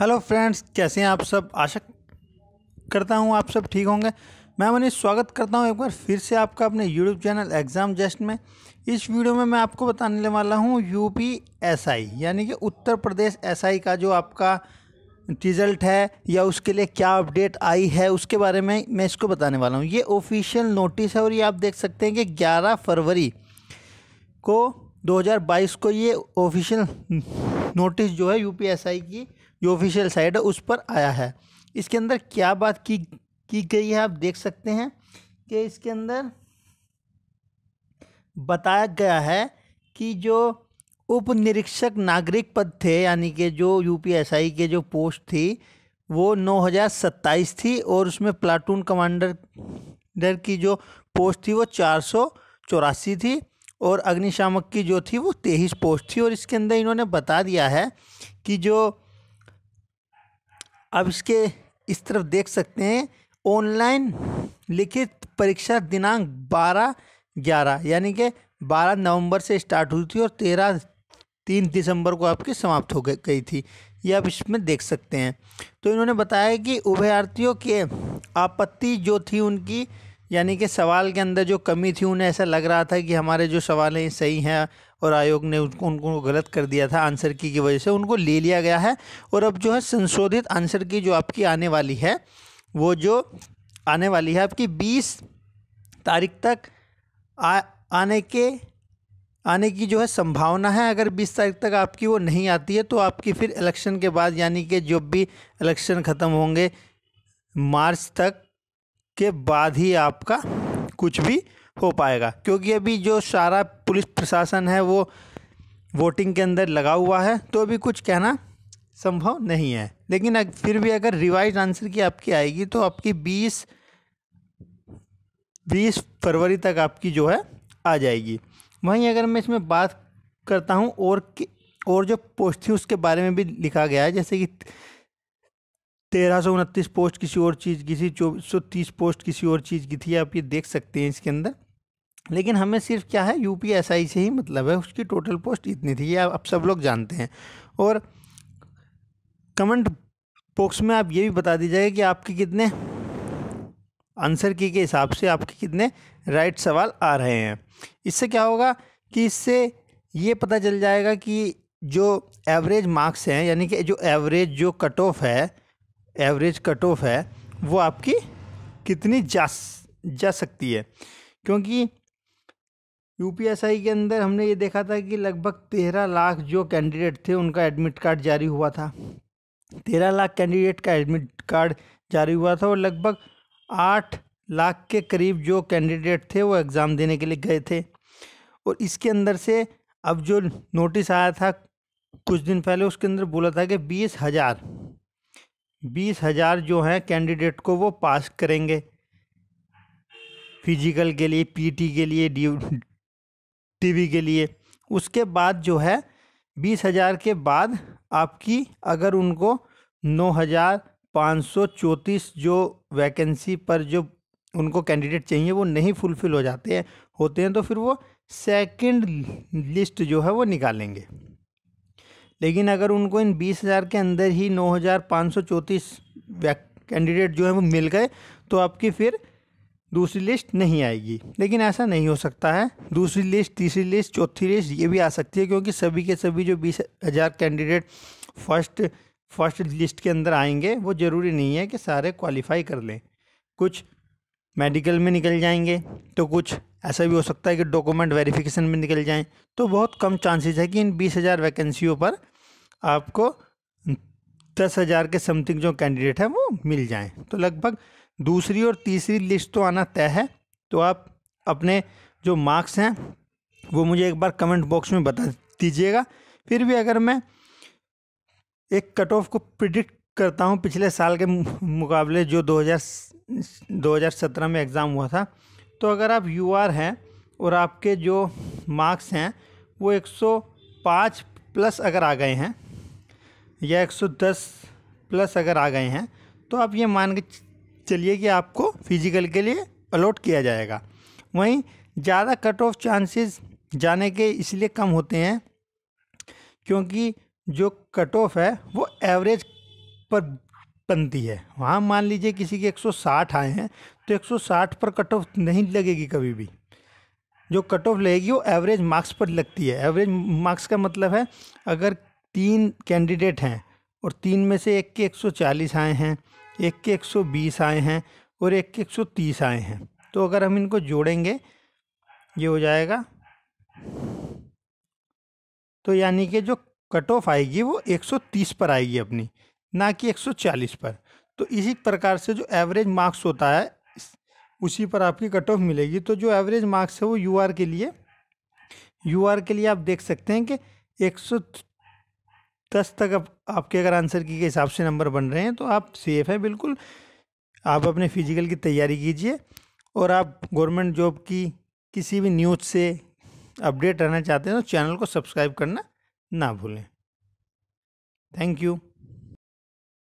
hello friends कैसे हैं आप सब आशा करता हूं आप सब ठीक होंगे मैं मनीष स्वागत करता हूं एक बार फिर से आपका अपने यूट्यूब चैनल एग्ज़ाम जस्ट में इस वीडियो में मैं आपको बताने वाला हूं यूपी एसआई यानी कि उत्तर प्रदेश एसआई का जो आपका रिज़ल्ट है या उसके लिए क्या अपडेट आई है उसके बारे में मैं इसको बताने वाला हूँ ये ऑफिशियल नोटिस है और ये आप देख सकते हैं कि ग्यारह फरवरी को 2022 को ये ऑफिशियल नोटिस जो है यूपीएसआई की जो ऑफिशियल साइट है उस पर आया है इसके अंदर क्या बात की की गई है आप देख सकते हैं कि इसके अंदर बताया गया है कि जो उप निरीक्षक नागरिक पद थे यानी कि जो यूपीएसआई के जो पोस्ट थी वो नौ हज़ार सत्ताईस थी और उसमें प्लाटून कमांडर डर की जो पोस्ट थी वो चार सौ चौरासी थी और अग्निशामक की जो थी वो तेईस पोस्ट थी और इसके अंदर इन्होंने बता दिया है कि जो अब इसके इस तरफ देख सकते हैं ऑनलाइन लिखित परीक्षा दिनांक बारह ग्यारह यानी कि बारह नवंबर से स्टार्ट हुई थी और तेरह तीन दिसंबर को आपकी समाप्त हो गई थी ये आप इसमें देख सकते हैं तो इन्होंने बताया कि उभयार्थियों के आपत्ति जो थी उनकी यानी कि सवाल के अंदर जो कमी थी उन्हें ऐसा लग रहा था कि हमारे जो सवाल हैं सही हैं और आयोग ने उनको उनको गलत कर दिया था आंसर की की वजह से उनको ले लिया गया है और अब जो है संशोधित आंसर की जो आपकी आने वाली है वो जो आने वाली है आपकी बीस तारीख तक आ, आने के आने की जो है संभावना है अगर 20 तारीख तक आपकी वो नहीं आती है तो आपकी फिर इलेक्शन के बाद यानी कि जो भी इलेक्शन ख़त्म होंगे मार्च तक के बाद ही आपका कुछ भी हो पाएगा क्योंकि अभी जो सारा पुलिस प्रशासन है वो वोटिंग के अंदर लगा हुआ है तो अभी कुछ कहना संभव नहीं है लेकिन फिर भी अगर रिवाइज आंसर की आपकी आएगी तो आपकी बीस बीस फरवरी तक आपकी जो है आ जाएगी वहीं अगर मैं इसमें बात करता हूँ और और जो पोस्ट थी उसके बारे में भी लिखा गया है जैसे कि तेरह सौ उनतीस पोस्ट किसी और चीज़ की थी चौबीस सौ तीस पोस्ट किसी और चीज़ की थी आप ये देख सकते हैं इसके अंदर लेकिन हमें सिर्फ क्या है यू से ही मतलब है उसकी टोटल पोस्ट इतनी थी ये आप सब लोग जानते हैं और कमेंट बॉक्स में आप ये भी बता दीजिएगा कि आपके कितने आंसर की के हिसाब से आपके कितने राइट सवाल आ रहे हैं इससे क्या होगा कि इससे ये पता चल जाएगा कि जो एवरेज मार्क्स हैं यानी कि जो एवरेज जो कट ऑफ है एवरेज कट ऑफ है वो आपकी कितनी जा जा सकती है क्योंकि यू के अंदर हमने ये देखा था कि लगभग तेरह लाख जो कैंडिडेट थे उनका एडमिट कार्ड जारी हुआ था तेरह लाख कैंडिडेट का एडमिट कार्ड जारी हुआ था और लगभग आठ लाख के करीब जो कैंडिडेट थे वो एग्ज़ाम देने के लिए गए थे और इसके अंदर से अब जो नोटिस आया था कुछ दिन पहले उसके अंदर बोला था कि बीस हज़ार बीस हज़ार जो हैं कैंडिडेट को वो पास करेंगे फिजिकल के लिए पीटी के लिए डी टीवी के लिए उसके बाद जो है बीस हज़ार के बाद आपकी अगर उनको नौ हज़ार पाँच सौ चौंतीस जो वैकेंसी पर जो उनको कैंडिडेट चाहिए वो नहीं फुलफ़िल हो जाते हैं होते हैं तो फिर वो सेकंड लिस्ट जो है वो निकालेंगे लेकिन अगर उनको इन बीस हज़ार के अंदर ही नौ हज़ार पाँच सौ चौंतीस कैंडिडेट जो है वो मिल गए तो आपकी फिर दूसरी लिस्ट नहीं आएगी लेकिन ऐसा नहीं हो सकता है दूसरी लिस्ट तीसरी लिस्ट चौथी लिस्ट ये भी आ सकती है क्योंकि सभी के सभी जो बीस हज़ार कैंडिडेट फर्स्ट फर्स्ट लिस्ट के अंदर आएंगे वो ज़रूरी नहीं है कि सारे क्वालिफाई कर लें कुछ मेडिकल में निकल जाएंगे तो कुछ ऐसा भी हो सकता है कि डॉक्यूमेंट वेरिफिकेशन में निकल जाएं तो बहुत कम चांसेस है कि इन बीस हज़ार वैकेंसीयों पर आपको दस हज़ार के समथिंग जो कैंडिडेट हैं वो मिल जाएं तो लगभग दूसरी और तीसरी लिस्ट तो आना तय है तो आप अपने जो मार्क्स हैं वो मुझे एक बार कमेंट बॉक्स में बता दीजिएगा फिर भी अगर मैं एक कट ऑफ को प्रिडिक्ट करता हूँ पिछले साल के मुकाबले जो 2000 2017 में एग्ज़ाम हुआ था तो अगर आप यू आर हैं और आपके जो मार्क्स हैं वो 105 प्लस अगर आ गए हैं या 110 प्लस अगर आ गए हैं तो आप ये मान के चलिए कि आपको फिजिकल के लिए अलॉट किया जाएगा वहीं ज़्यादा कट ऑफ चांसेस जाने के इसलिए कम होते हैं क्योंकि जो कट ऑफ है वो एवरेज पर बनती है वहाँ मान लीजिए किसी के 160 आए हैं तो 160 पर कट ऑफ नहीं लगेगी कभी भी जो कट ऑफ लगेगी वो एवरेज मार्क्स पर लगती है एवरेज मार्क्स का मतलब है अगर तीन कैंडिडेट हैं और तीन में से एक के 140 आए हैं एक के 120 आए हैं और एक के 130 आए हैं तो अगर हम इनको जोड़ेंगे ये हो जाएगा तो यानी कि जो कट ऑफ आएगी वो 130 पर आएगी अपनी ना कि 140 पर तो इसी प्रकार से जो एवरेज मार्क्स होता है उसी पर आपकी कट ऑफ मिलेगी तो जो एवरेज मार्क्स है वो यू आर के लिए यू आर के लिए आप देख सकते हैं कि एक सौ दस तक अब आपके अगर आंसर की के हिसाब से नंबर बन रहे हैं तो आप सेफ़ हैं बिल्कुल आप अपने फिजिकल की तैयारी कीजिए और आप गवर्नमेंट जॉब की किसी भी न्यूज़ से अपडेट रहना चाहते हैं तो चैनल को सब्सक्राइब करना ना भूलें थैंक यू